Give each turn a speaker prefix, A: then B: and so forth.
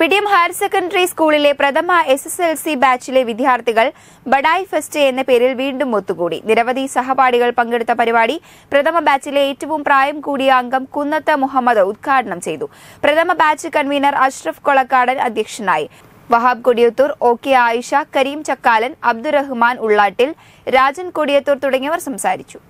A: പിടിയം higher secondary സ്കൂളിലെ പ്രഥമ S S L C ബാച്ചിലെ വിദ്യാർത്ഥികൾ ബഡായ് ഫെസ്റ്റ് എന്ന പേരിൽ വീണ്ടും ഒത്തുകൂടി നിരവധി സഹപാഠികൾ പങ്കെടുത്ത പരിപാടി പ്രഥമ ബാച്ചിലെ ഏറ്റവും പ്രായം കൂടിയ അംഗം കുന്നത്ത് മുഹമ്മദ് ഉദ്ഘാടനം ചെയ്തു പ്രഥമ ബാച്ച് കൺവീനർ അഷ്റഫ് കൊളക്കാടൻ അധ്യക്ഷനായി വഹാബ് കൊടിയത്തൂർ ഒ കെ ആയിഷ കരീം ചക്കാലൻ അബ്ദുറഹ്മാൻ ഉള്ളാട്ടിൽ രാജൻ കൊടിയത്തൂർ തുടങ്ങിയവർ സംസാരിച്ചു